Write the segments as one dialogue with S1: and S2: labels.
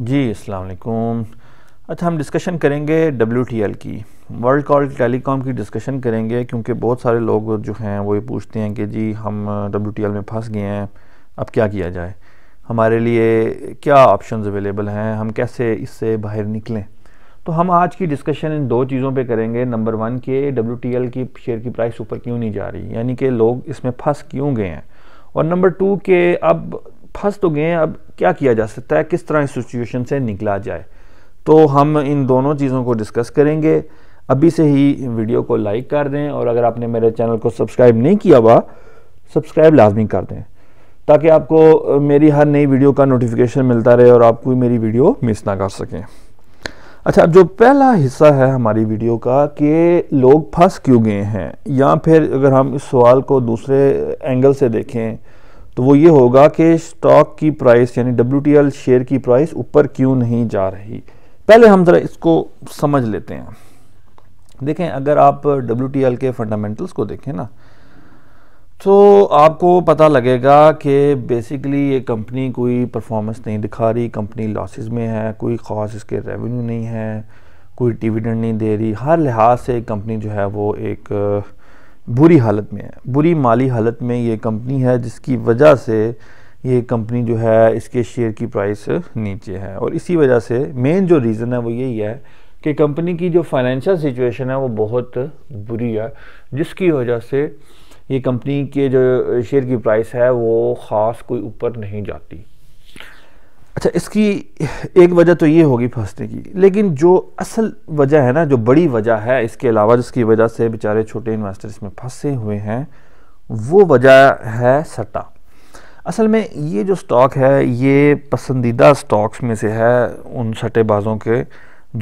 S1: जी अस्सलाम अच्छा हम डिस्कशन करेंगे डब्ल्यू की वर्ल्ड कॉल टेलीकॉम की डिस्कशन करेंगे क्योंकि बहुत सारे लोग जो हैं वो ये पूछते हैं कि जी हम डब्ल्यू में फंस गए हैं अब क्या किया जाए हमारे लिए क्या ऑप्शन अवेलेबल हैं हम कैसे इससे बाहर निकलें तो हम आज की डिस्कशन इन दो चीज़ों पे करेंगे नंबर वन के डब्ल्यू की शेयर की प्राइस ऊपर क्यों नहीं जा रही यानी कि लोग इसमें फंस क्यों गए हैं और नंबर टू के अब फंस तो गए अब क्या किया जा सकता है किस तरह इस सिचुएशन से निकला जाए तो हम इन दोनों चीज़ों को डिस्कस करेंगे अभी से ही वीडियो को लाइक कर दें और अगर आपने मेरे चैनल को सब्सक्राइब नहीं किया हुआ सब्सक्राइब लाजमी कर दें ताकि आपको मेरी हर नई वीडियो का नोटिफिकेशन मिलता रहे और आप कोई मेरी वीडियो मिस ना कर सकें अच्छा अब जो पहला हिस्सा है हमारी वीडियो का कि लोग फंस क्यों गए हैं या फिर अगर हम इस सवाल को दूसरे एंगल से देखें तो वो ये होगा कि स्टॉक की प्राइस यानी डब्ल्यू शेयर की प्राइस ऊपर क्यों नहीं जा रही पहले हम ज़रा इसको समझ लेते हैं देखें अगर आप डब्ल्यू के फंडामेंटल्स को देखें ना तो आपको पता लगेगा कि बेसिकली ये कंपनी कोई परफॉर्मेंस नहीं दिखा रही कंपनी लॉसेस में है कोई ख़ास इसके रेवेन्यू नहीं है कोई डिविडेंड नहीं दे रही हर लिहाज से कंपनी जो है वो एक बुरी हालत में है बुरी माली हालत में ये कंपनी है जिसकी वजह से ये कंपनी जो है इसके शेयर की प्राइस नीचे है और इसी वजह से मेन जो रीज़न है वो यही है कि कंपनी की जो फाइनेंशियल सिचुएशन है वो बहुत बुरी है जिसकी वजह से ये कंपनी के जो शेयर की प्राइस है वो ख़ास कोई ऊपर नहीं जाती अच्छा इसकी एक वजह तो ये होगी फंसने की लेकिन जो असल वजह है ना जो बड़ी वजह है इसके अलावा जिसकी वजह से बेचारे छोटे इन्वेस्टर इसमें फंसे हुए हैं वो वजह है सट्टा असल में ये जो स्टॉक है ये पसंदीदा स्टॉक्स में से है उन सट्टेबाजों के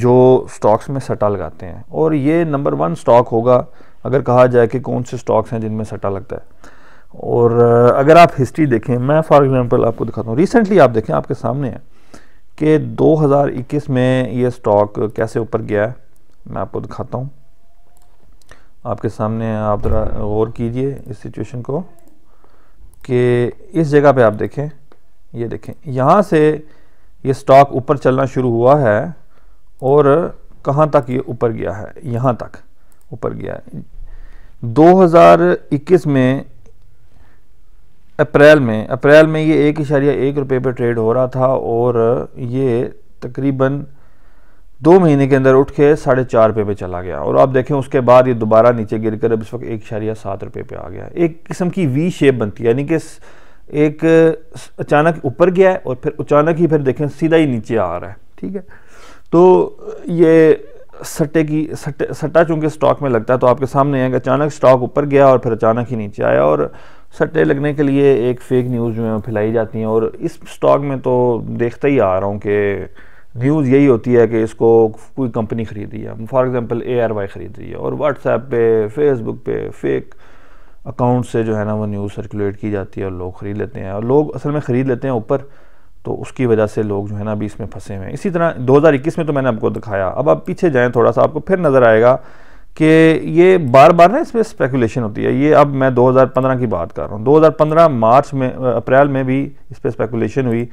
S1: जो स्टॉक्स में सट्टा लगाते हैं और ये नंबर वन स्टॉक होगा अगर कहा जाए कि कौन से स्टॉक्स हैं जिनमें सट्टा लगता है और अगर आप हिस्ट्री देखें मैं फॉर एग्जांपल आपको दिखाता हूँ रिसेंटली आप देखें आपके सामने है कि 2021 में ये स्टॉक कैसे ऊपर गया है मैं आपको दिखाता हूँ आपके सामने आप ज़रा गौर कीजिए इस सिचुएशन को कि इस जगह पे आप देखें ये देखें यहाँ से ये स्टॉक ऊपर चलना शुरू हुआ है और कहाँ तक ये ऊपर गया है यहाँ तक ऊपर गया है 2021 में अप्रैल में अप्रैल में ये एक इशारिया एक रुपये पर ट्रेड हो रहा था और ये तकरीबन दो महीने के अंदर उठ के साढ़े चार रुपये पर चला गया और आप देखें उसके बाद ये दोबारा नीचे गिर कर अब इस वक्त एक इशारिया सात रुपये पे आ गया एक किस्म की वी शेप बनती है यानी कि एक अचानक ऊपर गया है और फिर अचानक ही फिर देखें सीधा ही नीचे आ रहा है ठीक है तो ये सट्टे की सट्टे सट्टा चूँकि स्टॉक में लगता है तो आपके सामने आएगा अचानक स्टॉक ऊपर गया और फिर अचानक ही नीचे आया और सट्टे लगने के लिए एक फेक न्यूज़ जो है फैलाई जाती हैं और इस स्टॉक में तो देखता ही आ रहा हूँ कि न्यूज़ यही होती है कि इसको कोई कंपनी ख़रीदी है for example A R Y ख़रीद रही है और व्हाट्सएप पे फेसबुक पे फेक अकाउंट से जो है ना वो न्यूज़ सर्कुलेट की जाती है और लोग ख़रीद लेते हैं और लोग असल में ख़रीद लेते हैं ऊपर तो उसकी वजह से लोग जो है ना अभी इसमें फंसे हुए हैं इसी तरह 2021 में तो मैंने आपको दिखाया अब आप पीछे जाएँ थोड़ा सा आपको फिर नज़र आएगा कि ये बार बार ना इसमें स्पेकुलेशन होती है ये अब मैं 2015 की बात कर रहा हूँ 2015 मार्च में अप्रैल में भी इस पर स्पेकुलेशन हुई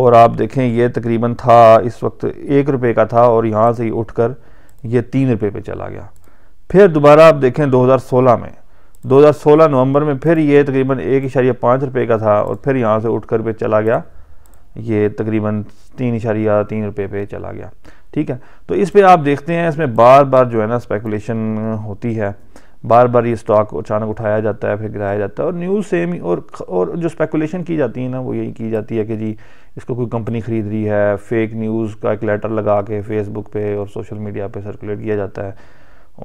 S1: और आप देखें ये तकरीबन था इस वक्त एक रुपये का था और यहाँ से ही उठ कर ये तीन रुपये पे चला गया फिर दोबारा आप देखें 2016 में 2016 नवंबर में फिर ये तकरीबन एक इशारिया पाँच रुपये का था और फिर यहाँ से उठ कर पे चला गया ये तकरीबन तीन इशारिया तीन रुपये पे चला गया ठीक है तो इस पर आप देखते हैं इसमें बार बार जो है ना स्पेकुलेशन होती है बार बार ये स्टॉक अचानक उठाया जाता है फिर गिराया जाता है और न्यूज़ सेम और और जो स्पेकुलेशन की जाती है ना वो यही की जाती है कि जी इसको कोई कंपनी ख़रीद रही है फेक न्यूज़ का एक लेटर लगा के फेसबुक पे और सोशल मीडिया पे सर्कुलेट किया जाता है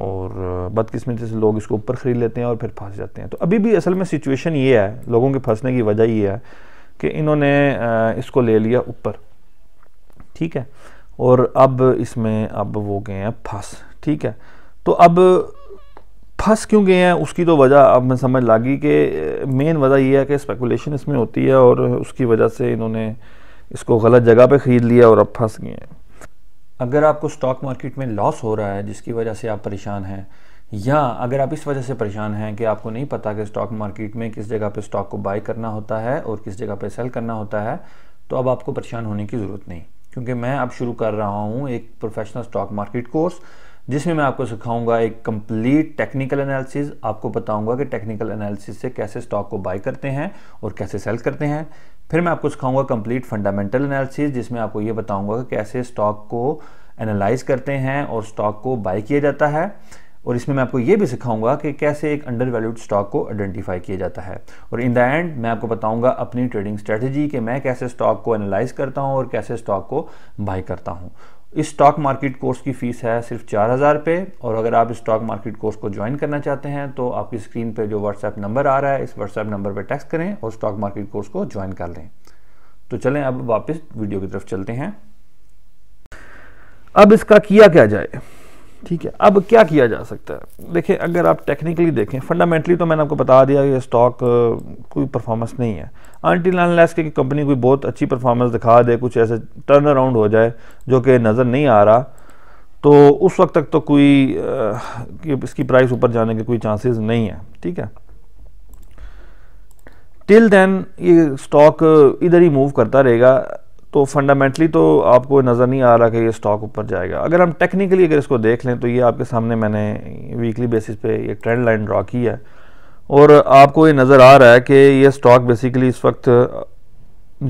S1: और बदकिस्मती से लोग इसको ऊपर ख़रीद लेते हैं और फिर फंस जाते हैं तो अभी भी असल में सिचुएशन ये है लोगों के फंसने की वजह ये है कि इन्होंने इसको ले लिया ऊपर ठीक है और अब इसमें अब वो गए हैं फंस ठीक है तो अब फंस क्यों गए हैं उसकी तो वजह अब मैं समझ लागी कि मेन वजह यह है कि स्पेकुलेशन इसमें होती है और उसकी वजह से इन्होंने इसको गलत जगह पे ख़रीद लिया और अब फंस गए हैं अगर आपको स्टॉक मार्केट में लॉस हो रहा है जिसकी वजह से आप परेशान हैं या अगर आप इस वजह से परेशान हैं कि आपको नहीं पता कि स्टॉक मार्केट में किस जगह पर स्टॉक को बाई करना होता है और किस जगह पर सेल करना होता है तो अब आपको परेशान होने की ज़रूरत नहीं क्योंकि मैं अब शुरू कर रहा हूँ एक प्रोफेशनल स्टॉक मार्केट कोर्स जिसमें मैं आपको सिखाऊंगा एक कंप्लीट टेक्निकल एनालिसिस आपको बताऊंगा कि टेक्निकल एनालिसिस से कैसे स्टॉक को बाय करते हैं और कैसे सेल करते हैं फिर मैं आपको सिखाऊंगा कंप्लीट फंडामेंटल एनालिसिस जिसमें आपको ये बताऊंगा कि कैसे स्टॉक को एनालाइज करते हैं और स्टॉक को बाय किया जाता है और इसमें मैं आपको ये भी सिखाऊंगा कि कैसे एक अंडर वैल्यूड स्टॉक को आइडेंटिफाई किया जाता है और इन द एंड मैं आपको बताऊंगा अपनी ट्रेडिंग स्ट्रेटजी कि मैं कैसे स्टॉक को एनालाइज करता हूं और कैसे स्टॉक को बाई करता हूं इस स्टॉक मार्केट कोर्स की फ़ीस है सिर्फ चार हज़ार पे और अगर आप इस स्टॉक मार्केट कोर्स को ज्वाइन करना चाहते हैं तो आपकी स्क्रीन पर जो व्हाट्सएप नंबर आ रहा है इस व्हाट्सएप नंबर पर टेक्स्ट करें और स्टॉक मार्केट कोर्स को ज्वाइन कर लें तो चलें अब वापस वीडियो की तरफ चलते हैं अब इसका किया क्या जाए ठीक है अब क्या किया जा सकता है देखिए अगर आप टेक्निकली देखें फंडामेंटली तो मैंने आपको बता दिया कि स्टॉक कोई परफॉर्मेंस नहीं है अनटिल लैस की कंपनी कोई बहुत अच्छी परफॉर्मेंस दिखा दे कुछ ऐसे टर्न अराउंड हो जाए जो कि नज़र नहीं आ रहा तो उस वक्त तक तो कोई इसकी प्राइस ऊपर जाने के कोई चांसेस नहीं है ठीक है टिल देन ये स्टॉक इधर ही मूव करता रहेगा तो फंडामेंटली तो आपको नज़र नहीं आ रहा कि ये स्टॉक ऊपर जाएगा अगर हम टेक्निकली अगर इसको देख लें तो ये आपके सामने मैंने वीकली बेसिस पे ये ट्रेंड लाइन ड्रा की है और आपको ये नज़र आ रहा है कि ये स्टॉक बेसिकली इस वक्त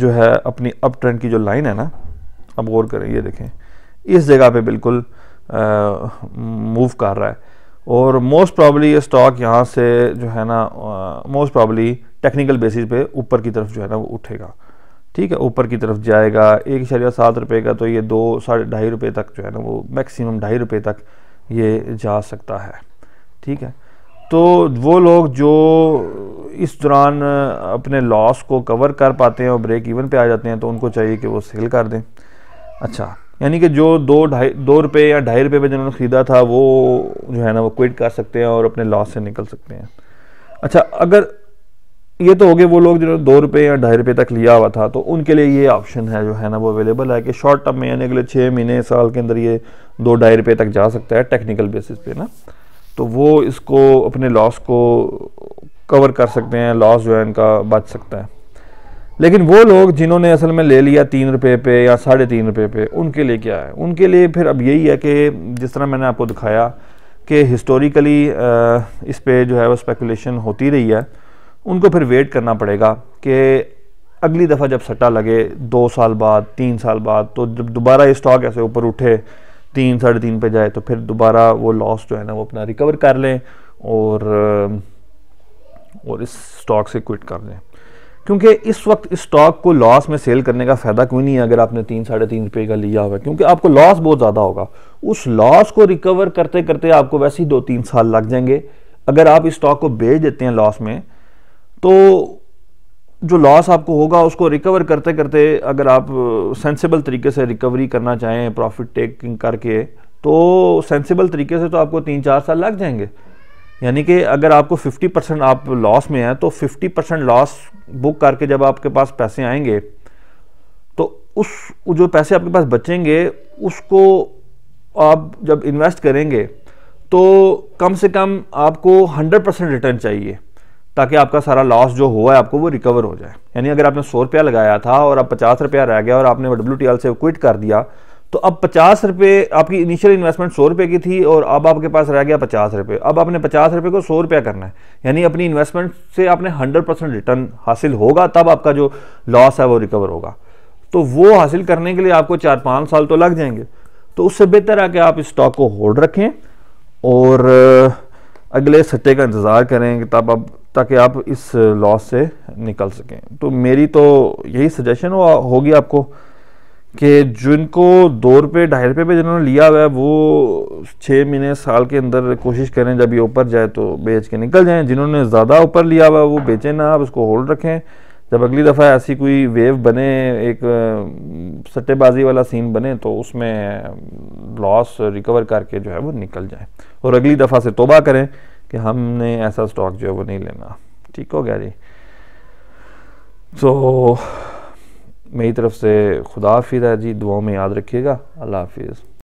S1: जो है अपनी अप ट्रेंड की जो लाइन है ना अब गौर करें ये देखें इस जगह पे बिल्कुल मूव कर रहा है और मोस्ट प्रॉबली ये स्टॉक यहाँ से जो है ना मोस्ट प्रॉबली टेक्निकल बेसिस पे ऊपर की तरफ जो है ना वो उठेगा ठीक है ऊपर की तरफ जाएगा एक इशारिया सात रुपये का तो ये दो साढ़े ढाई रुपये तक जो है ना वो मैक्सिमम ढाई रुपये तक ये जा सकता है ठीक है तो वो लोग जो इस दौरान अपने लॉस को कवर कर पाते हैं और ब्रेक इवन पे आ जाते हैं तो उनको चाहिए कि वो सेल कर दें अच्छा यानी कि जो दो ढाई दो रुपये या ढाई रुपये पर जिन्होंने ख़रीदा था वो जो है ना वो क्विट कर सकते हैं और अपने लॉस से निकल सकते हैं अच्छा अगर ये तो हो गए वो लोग जिन्होंने दो रुपये या ढाई रुपये तक लिया हुआ था तो उनके लिए ये ऑप्शन है जो है ना वो अवेलेबल है कि शॉर्ट टर्म में यानी अगले छः महीने साल के अंदर ये दो ढाई रुपये तक जा सकता है टेक्निकल बेसिस पे ना तो वो इसको अपने लॉस को कवर कर सकते हैं लॉस जो है इनका बच सकता है लेकिन वो लोग जिन्होंने असल में ले लिया तीन रुपये पे या साढ़े तीन रुपये पे उनके लिए क्या है उनके लिए फिर अब यही है कि जिस तरह मैंने आपको दिखाया कि हिस्टोरिकली इस पर जो है वो स्पेकुलेशन होती रही है उनको फिर वेट करना पड़ेगा कि अगली दफ़ा जब सट्टा लगे दो साल बाद तीन साल बाद तो जब दोबारा ये स्टॉक ऐसे ऊपर उठे तीन साढ़े तीन पे जाए तो फिर दोबारा वो लॉस जो है ना वो अपना रिकवर कर लें और और इस स्टॉक से क्विट कर लें क्योंकि इस वक्त इस स्टॉक को लॉस में सेल करने का फ़ायदा कोई नहीं है अगर आपने तीन साढ़े तीन रुपये का लिया हुआ क्योंकि आपको लॉस बहुत ज़्यादा होगा उस लॉस को रिकवर करते करते आपको वैसे ही दो तीन साल लग जाएंगे अगर आप इस स्टॉक को बेच देते हैं लॉस में तो जो लॉस आपको होगा उसको रिकवर करते करते अगर आप सेंसिबल तरीके से रिकवरी करना चाहें प्रॉफिट टेकिंग करके तो सेंसिबल तरीके से तो आपको तीन चार साल लग जाएंगे यानी कि अगर आपको 50 परसेंट आप लॉस में हैं तो 50 परसेंट लॉस बुक करके जब आपके पास पैसे आएंगे तो उस जो पैसे आपके पास बचेंगे उसको आप जब इन्वेस्ट करेंगे तो कम से कम आपको 100 परसेंट रिटर्न चाहिए ताकि आपका सारा लॉस जो हुआ है आपको वो रिकवर हो जाए यानी अगर आपने सौ रुपया लगाया था और अब पचास रुपया रह गया और आपने डब्ल्यू से क्विट कर दिया तो अब पचास रुपये आपकी इनिशियल इन्वेस्टमेंट सौ रुपये की थी और अब आपके पास रह गया पचास रुपये अब आपने पचास रुपये को सौ रुपया करना है यानी अपनी इन्वेस्टमेंट से आपने हंड्रेड परसेंट रिटर्न हासिल होगा तब आपका जो लॉस है वो रिकवर होगा तो वो हासिल करने के लिए आपको चार पाँच साल तो लग जाएंगे तो उससे बेहतर है कि आप इस स्टॉक को होल्ड रखें और अगले सट्टे का इंतज़ार करें कि तब अब ताकि आप इस लॉस से निकल सकें तो मेरी तो यही सजेशन हो, होगी आपको कि जिनको दो रुपये ढाई रुपये पर जिन्होंने लिया हुआ है वो छः महीने साल के अंदर कोशिश करें जब ये ऊपर जाए तो बेच के निकल जाएं जिन्होंने ज़्यादा ऊपर लिया हुआ है वो बेचें ना आप उसको होल्ड रखें जब अगली दफ़ा ऐसी कोई वेव बने एक सट्टेबाजी वाला सीन बने तो उसमें लॉस रिकवर करके जो है वो निकल जाए और अगली दफ़ा से तोबा करें कि हमने ऐसा स्टॉक जो है वो नहीं लेना ठीक हो गया जी तो मेरी तरफ से खुदा हाफिज़ है जी दुआओं में याद रखिएगा अल्लाह हाफिज़